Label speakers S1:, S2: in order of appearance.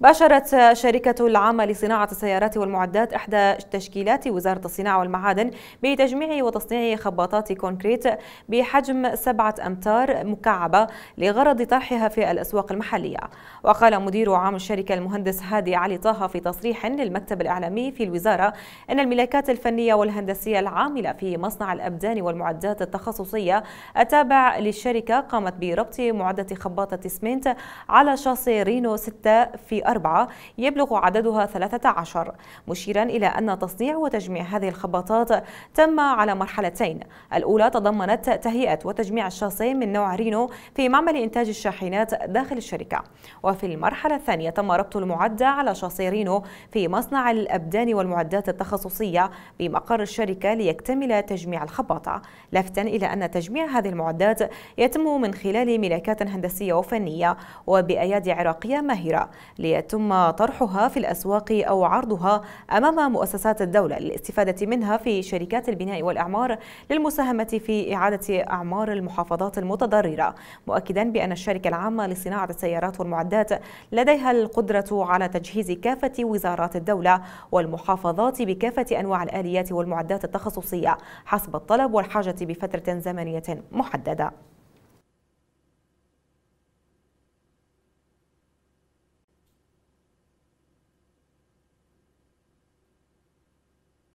S1: باشرت شركة العامة لصناعة السيارات والمعدات إحدى تشكيلات وزارة الصناعة والمعادن بتجميع وتصنيع خباطات كونكريت بحجم سبعة أمتار مكعبة لغرض طرحها في الأسواق المحلية وقال مدير عام الشركة المهندس هادي علي طه في تصريح للمكتب الإعلامي في الوزارة أن الملاكات الفنية والهندسية العاملة في مصنع الأبدان والمعدات التخصصية التابع للشركة قامت بربط معدة خباطة سمنت على شاصي رينو 6 في أربعة يبلغ عددها 13 مشيرا إلى أن تصنيع وتجميع هذه الخباطات تم على مرحلتين الأولى تضمنت تهيئة وتجميع الشاصين من نوع رينو في معمل إنتاج الشاحنات داخل الشركة وفي المرحلة الثانية تم ربط المعدة على شاصي رينو في مصنع الأبدان والمعدات التخصصية بمقر الشركة ليكتمل تجميع الخباطة لافتا إلى أن تجميع هذه المعدات يتم من خلال ملاكات هندسية وفنية وبأيادي عراقية ماهرة لي ليتم طرحها في الأسواق أو عرضها أمام مؤسسات الدولة للاستفادة منها في شركات البناء والإعمار للمساهمة في إعادة أعمار المحافظات المتضررة مؤكدا بأن الشركة العامة لصناعة السيارات والمعدات لديها القدرة على تجهيز كافة وزارات الدولة والمحافظات بكافة أنواع الآليات والمعدات التخصصية حسب الطلب والحاجة بفترة زمنية محددة